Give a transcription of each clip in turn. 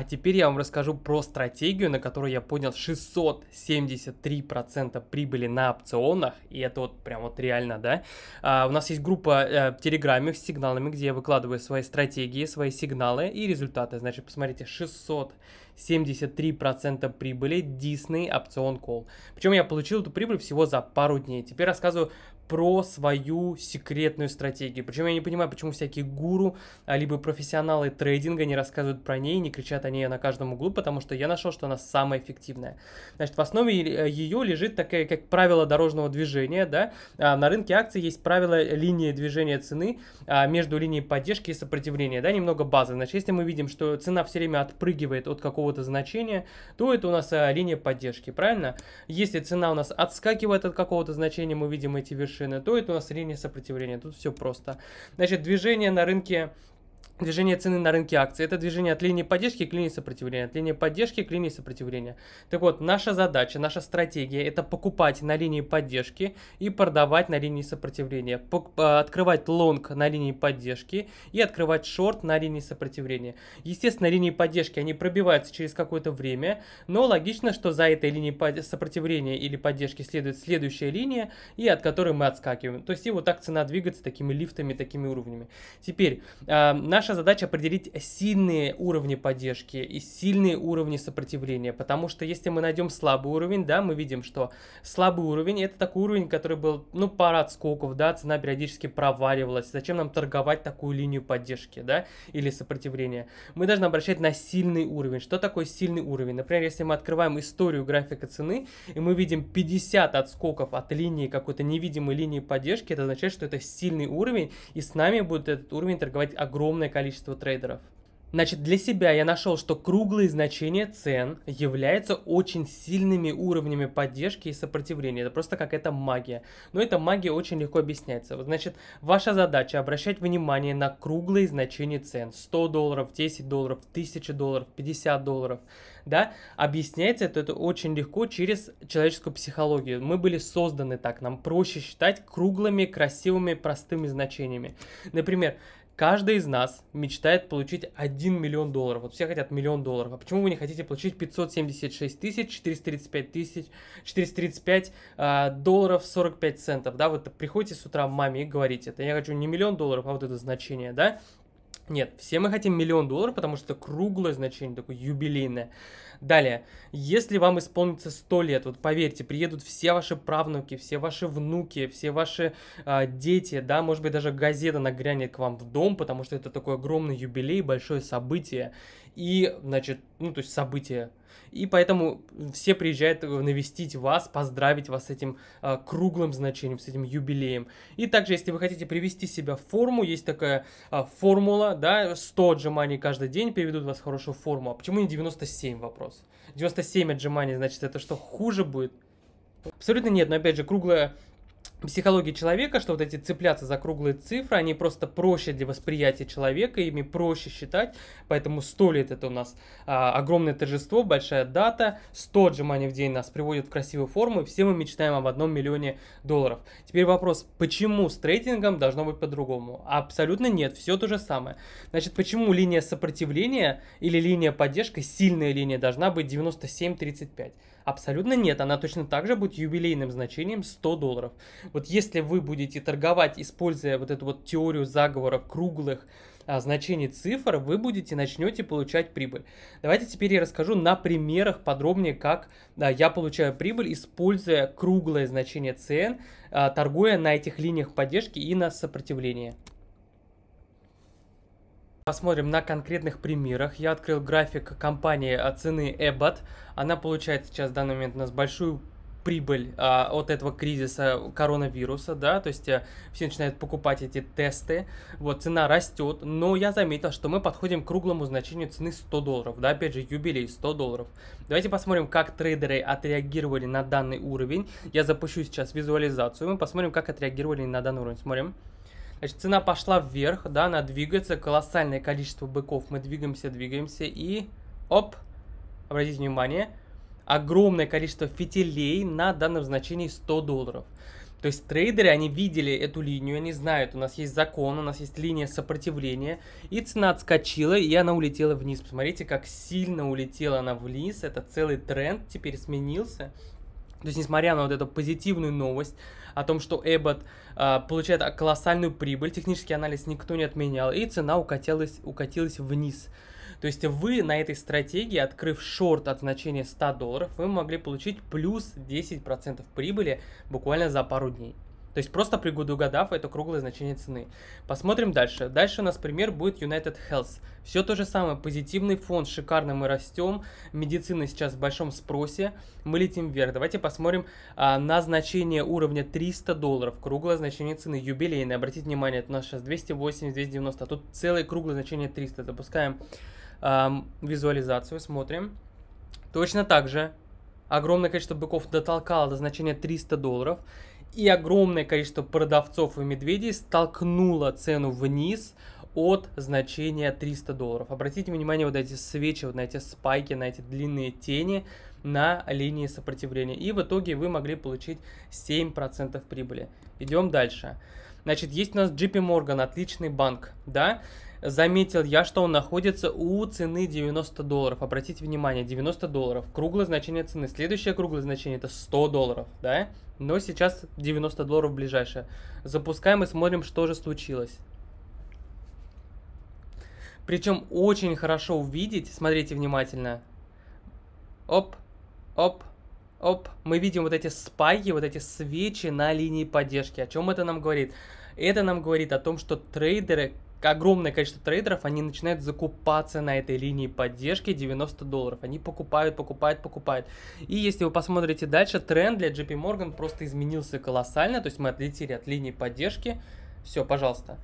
А теперь я вам расскажу про стратегию, на которой я понял 673% прибыли на опционах. И это вот прям вот реально, да. А, у нас есть группа э, в Телеграме с сигналами, где я выкладываю свои стратегии, свои сигналы и результаты. Значит, посмотрите, 673% прибыли Disney опцион Call. Причем я получил эту прибыль всего за пару дней. Теперь рассказываю про свою секретную стратегию. Причем я не понимаю, почему всякие гуру, а, либо профессионалы трейдинга не рассказывают про ней, не кричат о ней на каждом углу, потому что я нашел, что она самая эффективная. Значит, в основе ее э, лежит такая, как правило дорожного движения, да, а, на рынке акций есть правило линии движения цены а, между линией поддержки и сопротивления, да, немного базы. Значит, если мы видим, что цена все время отпрыгивает от какого-то значения, то это у нас линия поддержки, правильно? Если цена у нас отскакивает от какого-то значения, мы видим эти вершины, совершенно, то это у нас линия сопротивления. Тут все просто. Значит, движение на рынке Движение цены на рынке акций – это движение от линии поддержки к линии сопротивления, от линии поддержки к линии сопротивления. Так вот, наша задача, наша стратегия – это покупать на линии поддержки и продавать на линии сопротивления, э, открывать лонг на линии поддержки и открывать шорт на линии сопротивления. Естественно, линии поддержки, они пробиваются через какое-то время, но логично, что за этой линией сопротивления или поддержки следует следующая линия, и от которой мы отскакиваем. То есть и вот так цена двигается такими лифтами, такими уровнями. Теперь, э, наша задача определить сильные уровни поддержки и сильные уровни сопротивления, потому что если мы найдем слабый уровень, да, мы видим, что слабый уровень это такой уровень, который был, ну, пара отскоков, да, цена периодически проваливалась, зачем нам торговать такую линию поддержки, да, или сопротивления. Мы должны обращать на сильный уровень. Что такое сильный уровень? Например, если мы открываем историю графика цены, и мы видим 50 отскоков от линии какой-то невидимой линии поддержки, это означает, что это сильный уровень, и с нами будет этот уровень торговать огромным огромное количество трейдеров. Значит, для себя я нашел, что круглые значения цен являются очень сильными уровнями поддержки и сопротивления. Это просто какая-то магия. Но эта магия очень легко объясняется. Значит, ваша задача обращать внимание на круглые значения цен. 100 долларов, 10 долларов, 1000 долларов, 50 долларов. Да? Объясняется это, это очень легко через человеческую психологию. Мы были созданы так. Нам проще считать круглыми, красивыми, простыми значениями. Например, Каждый из нас мечтает получить 1 миллион долларов. Вот все хотят миллион долларов. А почему вы не хотите получить 576 тысяч, 435 тысяч, 435 э, а, долларов 45 центов? Да, вот приходите с утра маме и говорите, это я хочу не миллион долларов, а вот это значение, да? Нет, все мы хотим миллион долларов, потому что круглое значение, такое юбилейное. Далее, если вам исполнится 100 лет, вот поверьте, приедут все ваши правнуки, все ваши внуки, все ваши э, дети, да, может быть, даже газета нагрянет к вам в дом, потому что это такой огромный юбилей, большое событие. И, значит, ну, то есть событие, и поэтому все приезжают навестить вас, поздравить вас с этим э, круглым значением, с этим юбилеем. И также, если вы хотите привести себя в форму, есть такая э, формула, да, 100 отжиманий каждый день приведут вас в хорошую форму. А почему не 97 вопрос? 97 отжиманий, значит, это что, хуже будет? Абсолютно нет, но опять же, круглая психологии человека, что вот эти цепляться за круглые цифры, они просто проще для восприятия человека, ими проще считать, поэтому 100 лет это у нас а, огромное торжество, большая дата, 100 отжиманий в день нас приводит в красивую форму, и все мы мечтаем об одном миллионе долларов. Теперь вопрос, почему с трейдингом должно быть по-другому? Абсолютно нет, все то же самое. Значит, почему линия сопротивления или линия поддержки, сильная линия, должна быть 97-35? Абсолютно нет, она точно так же будет юбилейным значением 100 долларов. Вот если вы будете торговать, используя вот эту вот теорию заговора круглых, а, значений цифр, вы будете, начнете получать прибыль. Давайте теперь я расскажу на примерах подробнее, как да, я получаю прибыль, используя круглое значение цен, а, торгуя на этих линиях поддержки и на сопротивление. Посмотрим на конкретных примерах. Я открыл график компании а, цены EBAT. Она получает сейчас в данный момент у нас большую прибыль а, от этого кризиса коронавируса, да, то есть а, все начинают покупать эти тесты, вот, цена растет, но я заметил, что мы подходим к круглому значению цены 100 долларов, да, опять же, юбилей 100 долларов. Давайте посмотрим, как трейдеры отреагировали на данный уровень, я запущу сейчас визуализацию, мы посмотрим, как отреагировали на данный уровень, смотрим. Смотрим. Значит, цена пошла вверх, да, она двигается, колоссальное количество быков. Мы двигаемся, двигаемся и... Оп! Обратите внимание, огромное количество фитилей на данном значении 100 долларов. То есть трейдеры, они видели эту линию, они знают, у нас есть закон, у нас есть линия сопротивления, и цена отскочила, и она улетела вниз. Посмотрите, как сильно улетела она вниз, это целый тренд теперь сменился. То есть, несмотря на вот эту позитивную новость о том, что Эббот э, получает колоссальную прибыль, технический анализ никто не отменял, и цена укатилась, укатилась вниз. То есть вы на этой стратегии, открыв шорт от значения 100 долларов, вы могли получить плюс 10% прибыли буквально за пару дней. То есть просто предугадав это круглое значение цены. Посмотрим дальше. Дальше у нас пример будет United Health. Все то же самое. Позитивный фон, шикарно мы растем. Медицина сейчас в большом спросе. Мы летим вверх. Давайте посмотрим а, на значение уровня 300 долларов. Круглое значение цены, юбилейное. Обратите внимание, это у нас сейчас 208, 290. А тут целое круглое значение 300. Запускаем а, визуализацию, смотрим. Точно так же огромное количество быков дотолкало до значения 300 долларов и огромное количество продавцов и медведей столкнуло цену вниз от значения 300 долларов. Обратите внимание вот эти свечи, вот на эти спайки, на эти длинные тени на линии сопротивления. И в итоге вы могли получить 7% прибыли. Идем дальше. Значит, есть у нас JP Morgan, отличный банк, да? заметил я, что он находится у цены 90 долларов. Обратите внимание, 90 долларов. Круглое значение цены. Следующее круглое значение это 100 долларов, да? Но сейчас 90 долларов ближайшее. Запускаем и смотрим, что же случилось. Причем очень хорошо увидеть, смотрите внимательно. Оп, оп, оп. Мы видим вот эти спайки, вот эти свечи на линии поддержки. О чем это нам говорит? Это нам говорит о том, что трейдеры огромное количество трейдеров, они начинают закупаться на этой линии поддержки 90 долларов. Они покупают, покупают, покупают. И если вы посмотрите дальше, тренд для JP Morgan просто изменился колоссально. То есть мы отлетели от линии поддержки. Все, пожалуйста.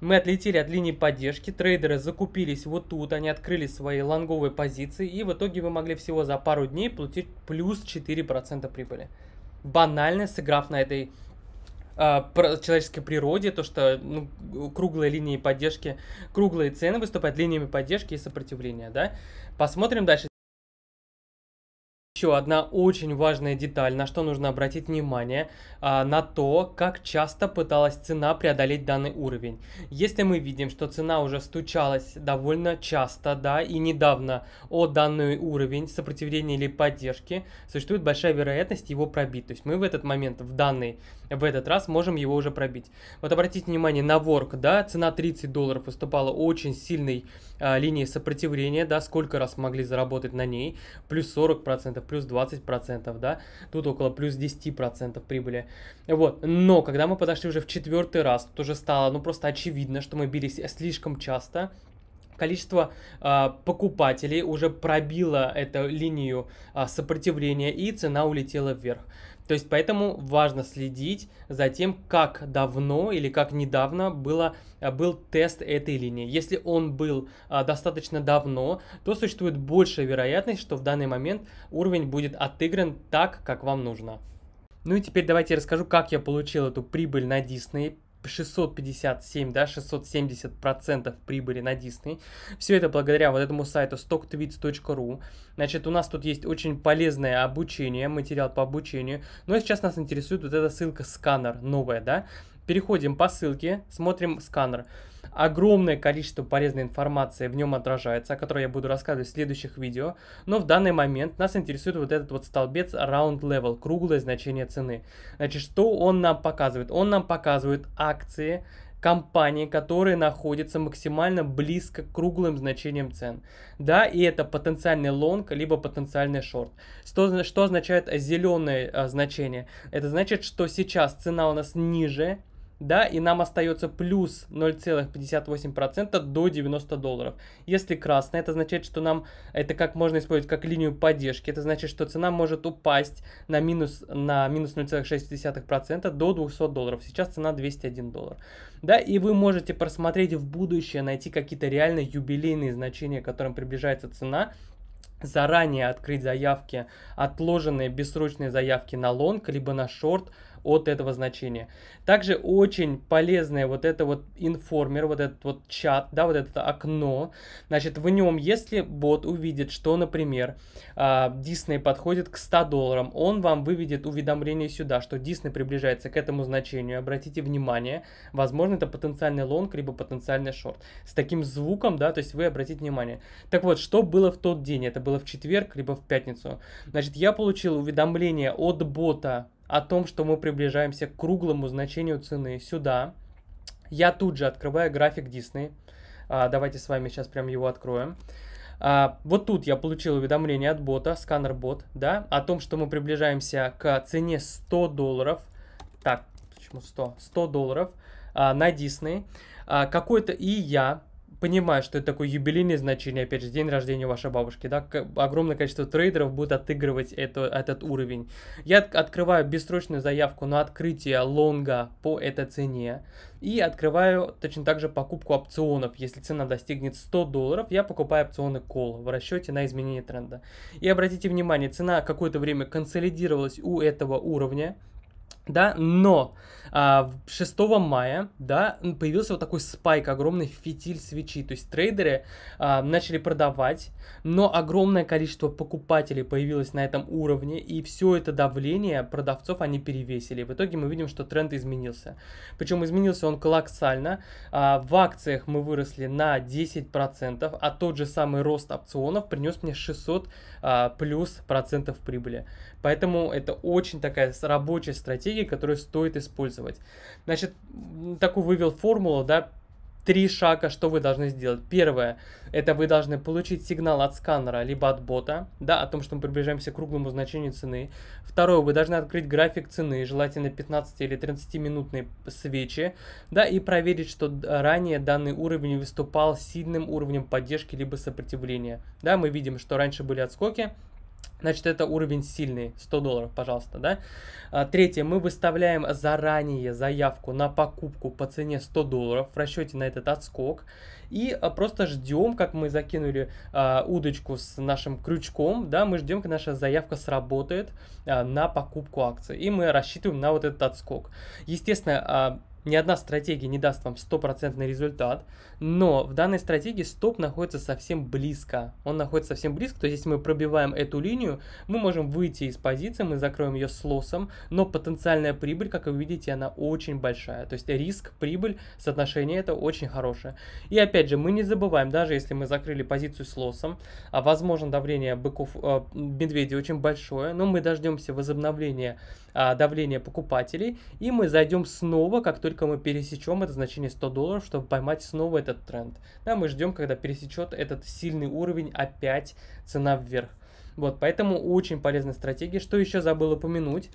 Мы отлетели от линии поддержки, трейдеры закупились вот тут, они открыли свои лонговые позиции, и в итоге вы могли всего за пару дней получить плюс 4% прибыли. Банально сыграв на этой а, про человеческой природе, то, что ну, круглые линии поддержки, круглые цены выступают линиями поддержки и сопротивления, да. Посмотрим дальше. Еще одна очень важная деталь, на что нужно обратить внимание, а, на то, как часто пыталась цена преодолеть данный уровень. Если мы видим, что цена уже стучалась довольно часто, да, и недавно о данный уровень сопротивления или поддержки, существует большая вероятность его пробить. То есть мы в этот момент, в данный, в этот раз можем его уже пробить. Вот обратите внимание на ворк, да, цена 30 долларов выступала очень сильной а, линии сопротивления, да, сколько раз могли заработать на ней, плюс 40%, плюс 20%, да, тут около плюс 10% прибыли. Вот, но когда мы подошли уже в четвертый раз, тут уже стало, ну, просто очевидно, что мы бились слишком часто, количество э, покупателей уже пробило эту линию э, сопротивления и цена улетела вверх. То есть поэтому важно следить за тем, как давно или как недавно было, а, был тест этой линии. Если он был а, достаточно давно, то существует большая вероятность, что в данный момент уровень будет отыгран так, как вам нужно. Ну и теперь давайте расскажу, как я получил эту прибыль на Disney 657, да, 670 процентов прибыли на Disney. Все это благодаря вот этому сайту stocktweets.ru. Значит, у нас тут есть очень полезное обучение, материал по обучению. Но ну, а сейчас нас интересует вот эта ссылка сканер новая, да переходим по ссылке, смотрим сканер. Огромное количество полезной информации в нем отражается, о которой я буду рассказывать в следующих видео. Но в данный момент нас интересует вот этот вот столбец Round Level, круглое значение цены. Значит, что он нам показывает? Он нам показывает акции, компании, которые находятся максимально близко к круглым значениям цен. Да, и это потенциальный лонг, либо потенциальный шорт. Что, что означает зеленое а, значение? Это значит, что сейчас цена у нас ниже, да, и нам остается плюс 0,58% до 90 долларов. Если красная, это означает, что нам это как можно использовать как линию поддержки. Это значит, что цена может упасть на минус, на минус 0,6% до 200 долларов. Сейчас цена 201 доллар. Да, и вы можете просмотреть в будущее, найти какие-то реально юбилейные значения, к которым приближается цена, заранее открыть заявки, отложенные бессрочные заявки на лонг, либо на шорт – от этого значения. Также очень полезное вот это вот информер, вот этот вот чат, да, вот это окно. Значит, в нем, если бот увидит, что, например, а, Disney подходит к 100 долларам, он вам выведет уведомление сюда, что Disney приближается к этому значению. Обратите внимание, возможно, это потенциальный лонг, либо потенциальный шорт. С таким звуком, да, то есть вы обратите внимание. Так вот, что было в тот день? Это было в четверг, либо в пятницу. Значит, я получил уведомление от бота о том, что мы приближаемся к круглому значению цены сюда. Я тут же открываю график Disney. А, давайте с вами сейчас прям его откроем. А, вот тут я получил уведомление от бота, сканер бот, да, о том, что мы приближаемся к цене 100 долларов. Так, почему 100? 100 долларов а, на Disney. какой-то и я понимаю, что это такое юбилейное значение, опять же, день рождения вашей бабушки, да, огромное количество трейдеров будет отыгрывать это, этот уровень. Я открываю бессрочную заявку на открытие лонга по этой цене и открываю точно так же покупку опционов. Если цена достигнет 100 долларов, я покупаю опционы кол в расчете на изменение тренда. И обратите внимание, цена какое-то время консолидировалась у этого уровня, да, но а, 6 мая, да, появился вот такой спайк, огромный фитиль свечи, то есть трейдеры а, начали продавать, но огромное количество покупателей появилось на этом уровне, и все это давление продавцов они перевесили. В итоге мы видим, что тренд изменился. Причем изменился он колоссально, а, в акциях мы выросли на 10%, а тот же самый рост опционов принес мне 600 а, плюс процентов прибыли. Поэтому это очень такая рабочая стратегия, стратегии, которые стоит использовать. Значит, такую вывел формулу, да, три шага, что вы должны сделать. Первое, это вы должны получить сигнал от сканера, либо от бота, да, о том, что мы приближаемся к круглому значению цены. Второе, вы должны открыть график цены, желательно 15 или 30-минутные свечи, да, и проверить, что ранее данный уровень выступал сильным уровнем поддержки либо сопротивления. Да, мы видим, что раньше были отскоки, Значит, это уровень сильный, 100 долларов, пожалуйста, да. А, третье, мы выставляем заранее заявку на покупку по цене 100 долларов в расчете на этот отскок. И а, просто ждем, как мы закинули а, удочку с нашим крючком, да, мы ждем, как наша заявка сработает а, на покупку акции И мы рассчитываем на вот этот отскок. Естественно, а, ни одна стратегия не даст вам стопроцентный результат, но в данной стратегии стоп находится совсем близко. Он находится совсем близко, то есть если мы пробиваем эту линию, мы можем выйти из позиции, мы закроем ее с лосом, но потенциальная прибыль, как вы видите, она очень большая. То есть риск-прибыль, соотношение это очень хорошее. И опять же, мы не забываем, даже если мы закрыли позицию с лосом, а возможно давление быков, э, медведей очень большое, но мы дождемся возобновления э, давления покупателей, и мы зайдем снова, как только только мы пересечем это значение 100 долларов, чтобы поймать снова этот тренд. Да, мы ждем, когда пересечет этот сильный уровень опять цена вверх. Вот, поэтому очень полезная стратегия. Что еще забыл упомянуть?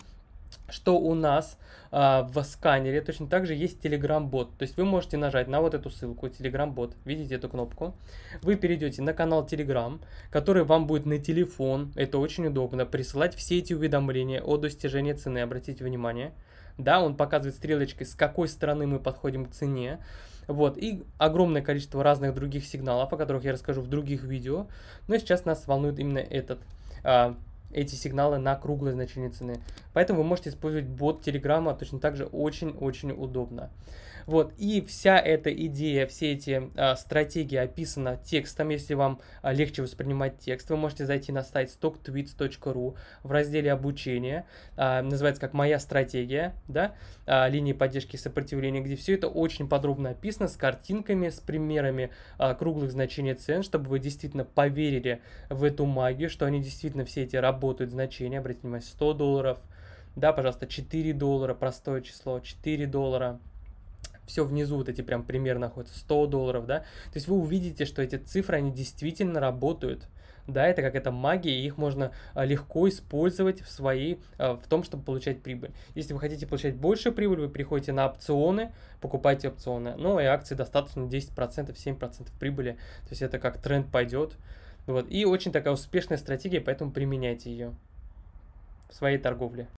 что у нас э, в сканере точно так же есть Telegram-бот. То есть вы можете нажать на вот эту ссылку, Telegram-бот, видите эту кнопку. Вы перейдете на канал Telegram, который вам будет на телефон, это очень удобно, присылать все эти уведомления о достижении цены, обратите внимание да, он показывает стрелочкой, с какой стороны мы подходим к цене, вот, и огромное количество разных других сигналов, о которых я расскажу в других видео, но сейчас нас волнует именно этот, а, эти сигналы на круглое значение цены. Поэтому вы можете использовать бот Телеграма точно так же очень-очень удобно. Вот, и вся эта идея, все эти э, стратегии описаны текстом, если вам э, легче воспринимать текст, вы можете зайти на сайт stocktweets.ru в разделе обучения, э, а, называется как «Моя стратегия», да, э, линии поддержки и сопротивления, где все это очень подробно описано, с картинками, с примерами э, круглых значений цен, чтобы вы действительно поверили в эту магию, что они действительно все эти работают значения, обратите внимание, 100 долларов, да, пожалуйста, 4 доллара, простое число, 4 доллара, все внизу, вот эти прям примерно находятся, 100 долларов, да, то есть вы увидите, что эти цифры, они действительно работают, да, это как это магия, и их можно а, легко использовать в своей, а, в том, чтобы получать прибыль. Если вы хотите получать больше прибыль, вы приходите на опционы, покупайте опционы, ну и акции достаточно 10%, 7% прибыли, то есть это как тренд пойдет, вот, и очень такая успешная стратегия, поэтому применяйте ее в своей торговле.